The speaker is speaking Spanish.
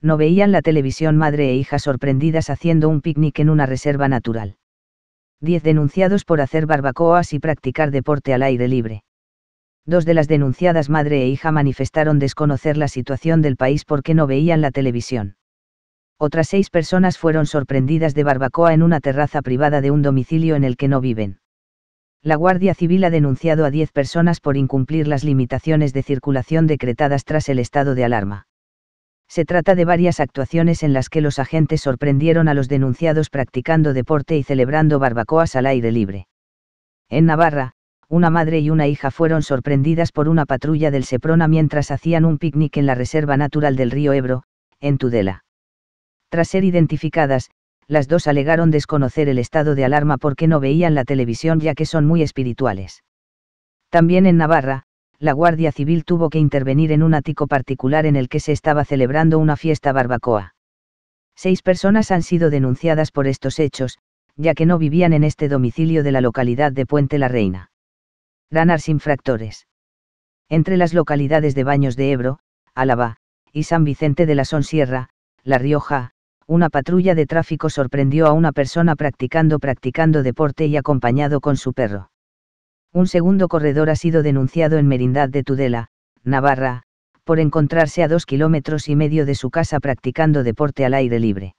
no veían la televisión madre e hija sorprendidas haciendo un picnic en una reserva natural. Diez denunciados por hacer barbacoas y practicar deporte al aire libre. Dos de las denunciadas madre e hija manifestaron desconocer la situación del país porque no veían la televisión. Otras seis personas fueron sorprendidas de barbacoa en una terraza privada de un domicilio en el que no viven. La Guardia Civil ha denunciado a diez personas por incumplir las limitaciones de circulación decretadas tras el estado de alarma. Se trata de varias actuaciones en las que los agentes sorprendieron a los denunciados practicando deporte y celebrando barbacoas al aire libre. En Navarra, una madre y una hija fueron sorprendidas por una patrulla del Seprona mientras hacían un picnic en la Reserva Natural del Río Ebro, en Tudela. Tras ser identificadas, las dos alegaron desconocer el estado de alarma porque no veían la televisión ya que son muy espirituales. También en Navarra, la Guardia Civil tuvo que intervenir en un ático particular en el que se estaba celebrando una fiesta barbacoa. Seis personas han sido denunciadas por estos hechos, ya que no vivían en este domicilio de la localidad de Puente la Reina. Granars infractores. Entre las localidades de Baños de Ebro, Álava, y San Vicente de la Sonsierra, La Rioja, una patrulla de tráfico sorprendió a una persona practicando practicando deporte y acompañado con su perro. Un segundo corredor ha sido denunciado en Merindad de Tudela, Navarra, por encontrarse a dos kilómetros y medio de su casa practicando deporte al aire libre.